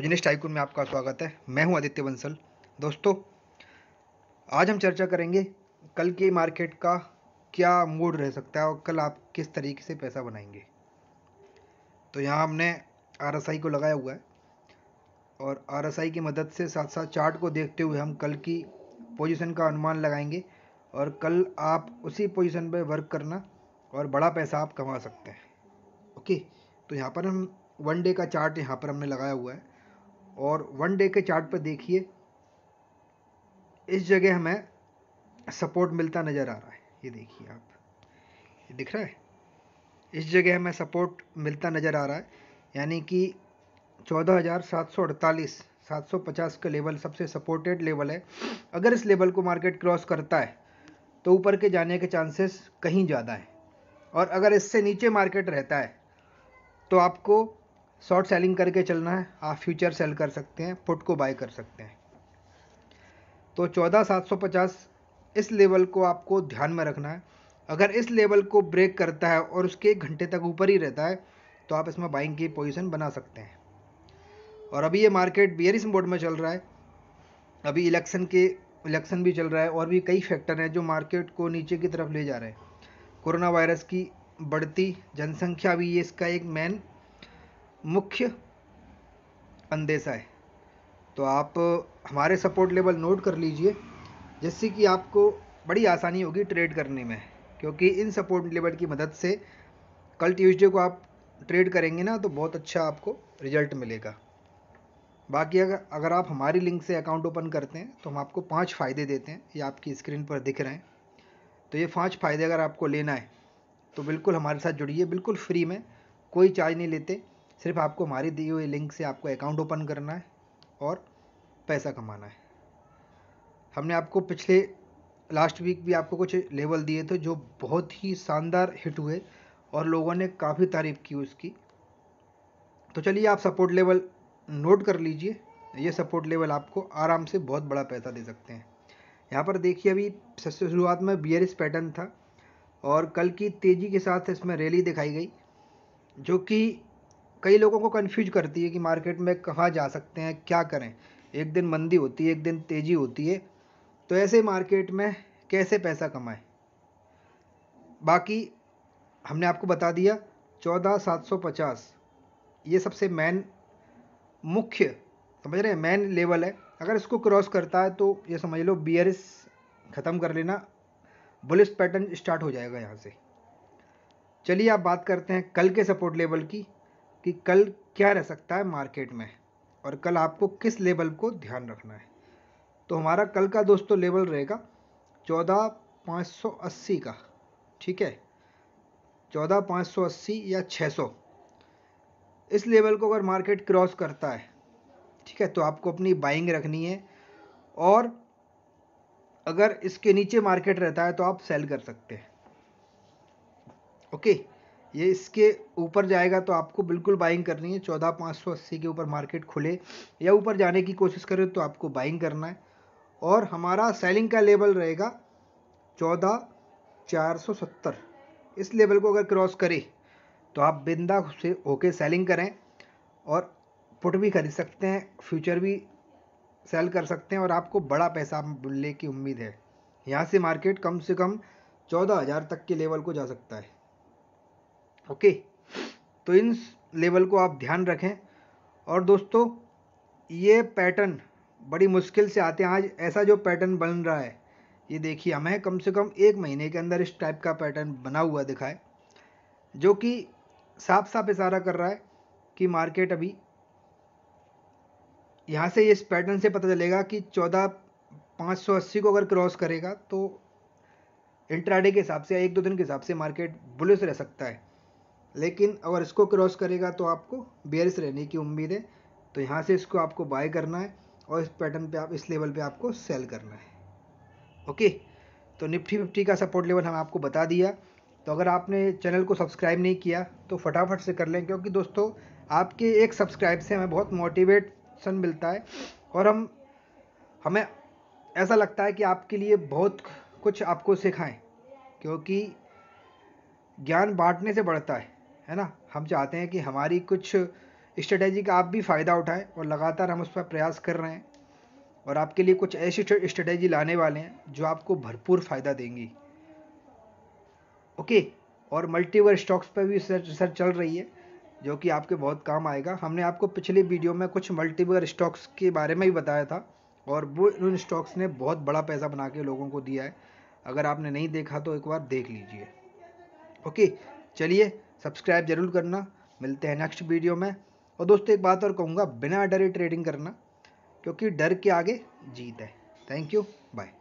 business tycoon में आपका स्वागत है मैं हूं आदित्य बंसल दोस्तों आज हम चर्चा करेंगे कल के मार्केट का क्या मूड रह सकता है और कल आप किस तरीके से पैसा बनाएंगे तो यहाँ हमने आर को लगाया हुआ है और आर की मदद से साथ साथ चार्ट को देखते हुए हम कल की पोजीशन का अनुमान लगाएंगे और कल आप उसी पोजिशन पर वर्क करना और बड़ा पैसा आप कमा सकते हैं ओके तो यहाँ पर हम वन डे का चार्ट यहाँ पर हमने लगाया हुआ है और वन डे के चार्ट पर देखिए इस जगह हमें सपोर्ट मिलता नज़र आ रहा है ये देखिए आप ये दिख रहा है इस जगह हमें सपोर्ट मिलता नज़र आ रहा है यानी कि 14,748 750 का लेवल सबसे सपोर्टेड लेवल है अगर इस लेवल को मार्केट क्रॉस करता है तो ऊपर के जाने के चांसेस कहीं ज़्यादा हैं और अगर इससे नीचे मार्केट रहता है तो आपको शॉर्ट सेलिंग करके चलना है आप फ्यूचर सेल कर सकते हैं पुट को बाय कर सकते हैं तो चौदह सात सौ पचास इस लेवल को आपको ध्यान में रखना है अगर इस लेवल को ब्रेक करता है और उसके एक घंटे तक ऊपर ही रहता है तो आप इसमें बाइंग की पोजीशन बना सकते हैं और अभी ये मार्केट बियरिस मोड में चल रहा है अभी इलेक्शन के इलेक्शन भी चल रहा है और भी कई फैक्टर हैं जो मार्केट को नीचे की तरफ ले जा रहे हैं कोरोना वायरस की बढ़ती जनसंख्या भी ये इसका एक मेन मुख्य अंदेशा है तो आप हमारे सपोर्ट लेवल नोट कर लीजिए जिससे कि आपको बड़ी आसानी होगी ट्रेड करने में क्योंकि इन सपोर्ट लेवल की मदद से कल ट्यूजडे को आप ट्रेड करेंगे ना तो बहुत अच्छा आपको रिजल्ट मिलेगा बाकी अगर अगर आप हमारी लिंक से अकाउंट ओपन करते हैं तो हम आपको पांच फ़ायदे देते हैं ये आपकी स्क्रीन पर दिख रहे हैं तो ये पांच फ़ायदे अगर आपको लेना है तो बिल्कुल हमारे साथ जुड़िए बिल्कुल फ्री में कोई चार्ज नहीं लेते सिर्फ आपको हमारी दी हुई लिंक से आपको अकाउंट ओपन करना है और पैसा कमाना है हमने आपको पिछले लास्ट वीक भी आपको कुछ लेवल दिए थे जो बहुत ही शानदार हिट हुए और लोगों ने काफ़ी तारीफ़ की उसकी तो चलिए आप सपोर्ट लेवल नोट कर लीजिए ये सपोर्ट लेवल आपको आराम से बहुत बड़ा पैसा दे सकते हैं यहाँ पर देखिए अभी सबसे शुरुआत में बियरिस पैटर्न था और कल की तेज़ी के साथ इसमें रैली दिखाई गई जो कि कई लोगों को कन्फ्यूज करती है कि मार्केट में कहाँ जा सकते हैं क्या करें एक दिन मंदी होती है एक दिन तेज़ी होती है तो ऐसे मार्केट में कैसे पैसा कमाएं बाकी हमने आपको बता दिया चौदह सात सौ पचास ये सबसे मेन मुख्य समझ रहे हैं मेन लेवल है अगर इसको क्रॉस करता है तो ये समझ लो बियरिस ख़त्म कर लेना बुलिस पैटर्न स्टार्ट हो जाएगा यहाँ से चलिए आप बात करते हैं कल के सपोर्ट लेवल की कि कल क्या रह सकता है मार्केट में और कल आपको किस लेवल को ध्यान रखना है तो हमारा कल का दोस्तों लेवल रहेगा चौदह पाँच सौ अस्सी का ठीक है चौदह पाँच सौ अस्सी या छः सौ इस लेवल को अगर मार्केट क्रॉस करता है ठीक है तो आपको अपनी बाइंग रखनी है और अगर इसके नीचे मार्केट रहता है तो आप सेल कर सकते हैं ओके ये इसके ऊपर जाएगा तो आपको बिल्कुल बाइंग करनी है चौदह पाँच सौ अस्सी के ऊपर मार्केट खुले या ऊपर जाने की कोशिश करें तो आपको बाइंग करना है और हमारा सेलिंग का लेवल रहेगा चौदह चार सौ सत्तर इस लेवल को अगर क्रॉस करे तो आप बिंदा से होके सेलिंग करें और पुट भी खरीद सकते हैं फ्यूचर भी सेल कर सकते हैं और आपको बड़ा पैसा मिलने की उम्मीद है यहाँ से मार्केट कम से कम चौदह हज़ार तक के लेवल को जा सकता है ओके तो इन लेवल को आप ध्यान रखें और दोस्तों ये पैटर्न बड़ी मुश्किल से आते हैं आज ऐसा जो पैटर्न बन रहा है ये देखिए हमें कम से कम एक महीने के अंदर इस टाइप का पैटर्न बना हुआ दिखाए जो कि साफ साफ इशारा कर रहा है कि मार्केट अभी यहाँ से इस पैटर्न से पता चलेगा कि चौदह पाँच सौ अस्सी को अगर क्रॉस करेगा तो इंट्राडे के हिसाब से या एक दो दिन के हिसाब से मार्केट बुलिस रह सकता है लेकिन अगर इसको क्रॉस करेगा तो आपको बेयरिस रहने की उम्मीद है तो यहाँ से इसको आपको बाय करना है और इस पैटर्न पे आप इस लेवल पे आपको सेल करना है ओके तो निफ्टी फिफ्टी का सपोर्ट लेवल हम आपको बता दिया तो अगर आपने चैनल को सब्सक्राइब नहीं किया तो फटाफट से कर लें क्योंकि दोस्तों आपके एक सब्सक्राइब से हमें बहुत मोटिवेशन मिलता है और हम हमें ऐसा लगता है कि आपके लिए बहुत कुछ आपको सिखाएं क्योंकि ज्ञान बांटने से बढ़ता है है ना हम चाहते हैं कि हमारी कुछ स्ट्रेटेजी का आप भी फ़ायदा उठाएं और लगातार हम उस पर प्रयास कर रहे हैं और आपके लिए कुछ ऐसी स्ट्रेटेजी लाने वाले हैं जो आपको भरपूर फ़ायदा देंगी ओके और मल्टीवर स्टॉक्स पर भी रिसर्च चल रही है जो कि आपके बहुत काम आएगा हमने आपको पिछले वीडियो में कुछ मल्टीवर स्टॉक्स के बारे में भी बताया था और वो उन स्टॉक्स ने बहुत बड़ा पैसा बना के लोगों को दिया है अगर आपने नहीं देखा तो एक बार देख लीजिए ओके चलिए सब्सक्राइब जरूर करना मिलते हैं नेक्स्ट वीडियो में और दोस्तों एक बात और कहूँगा बिना डरे ट्रेडिंग करना क्योंकि डर के आगे जीत है थैंक यू बाय